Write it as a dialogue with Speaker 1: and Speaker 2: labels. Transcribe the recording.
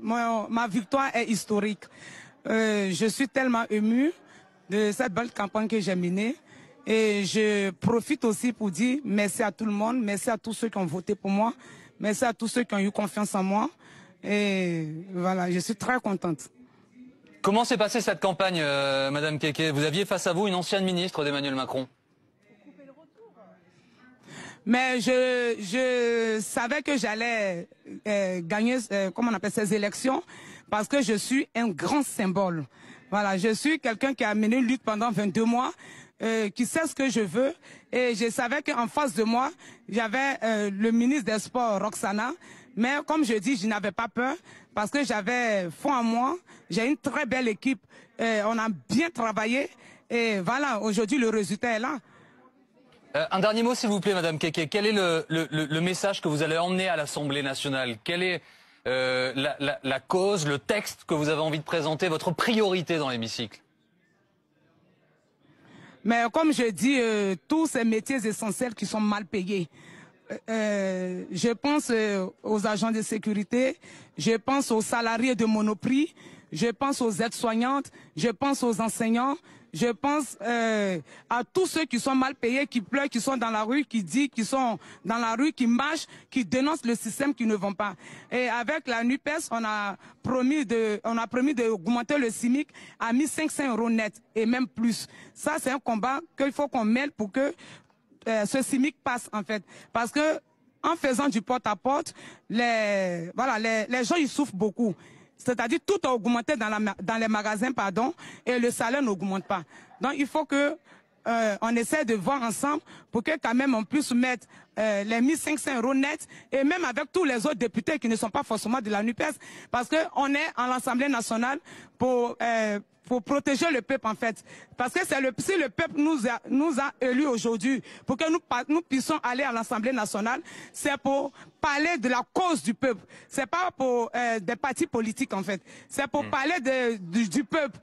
Speaker 1: ma victoire est historique. Euh, je suis tellement émue de cette belle campagne que j'ai menée. Et je profite aussi pour dire merci à tout le monde, merci à tous ceux qui ont voté pour moi, merci à tous ceux qui ont eu confiance en moi. Et voilà, je suis très contente.
Speaker 2: Comment s'est passée cette campagne, euh, Madame Keke Vous aviez face à vous une ancienne ministre d'Emmanuel Macron.
Speaker 1: Mais je, je savais que j'allais euh, gagner, euh, comment on appelle ces élections, parce que je suis un grand symbole. Voilà, je suis quelqu'un qui a mené une lutte pendant 22 mois, euh, qui sait ce que je veux. Et je savais qu'en face de moi, j'avais le ministre des Sports, Roxana. Mais comme je dis, je n'avais pas peur parce que j'avais foi en moi. J'ai une très belle équipe. on a bien travaillé. Et voilà, aujourd'hui, le résultat est là.
Speaker 2: Euh, un dernier mot, s'il vous plaît, Madame Keke. Quel est le, message que vous allez emmener à l'Assemblée nationale Quelle est euh, la, cause, le texte que vous avez envie de présenter, votre priorité dans l'hémicycle
Speaker 1: Mais comme je dis, euh, tous ces métiers essentiels qui sont mal payés. je pense aux agents de sécurité, je pense aux salariés de Monoprix, je pense aux aides-soignantes, je pense aux enseignants, je pense euh, à tous ceux qui sont mal payés, qui pleurent, qui sont dans la rue, qui disent, qui sont dans la rue, qui marchent, qui dénoncent le système qui ne vont pas. Et avec la NUPES, on a promis de, on a promis d'augmenter le CIMIC à 500 euros net et même plus. Ça, c'est un combat qu'il faut qu'on mène pour que euh, ce CIMIC passe, en fait. Parce que, en faisant du porte-à-porte, -porte, les, voilà, les, les gens, ils souffrent beaucoup. C'est-à-dire tout augmenter dans, dans les magasins, pardon, et le salaire n'augmente pas. Donc il faut que euh, on essaie de voir ensemble pour que quand même on puisse mettre euh, les 1500 euros nets et même avec tous les autres députés qui ne sont pas forcément de la NUPES parce qu'on est en l'Assemblée nationale pour, euh, pour protéger le peuple en fait. Parce que c'est le, si le peuple nous a, nous a élus aujourd'hui pour que nous, puissions aller à l'Assemblée nationale, c'est pour parler de la cause du peuple. C'est pas pour des partis politiques en fait. C'est pour mm. parler du peuple.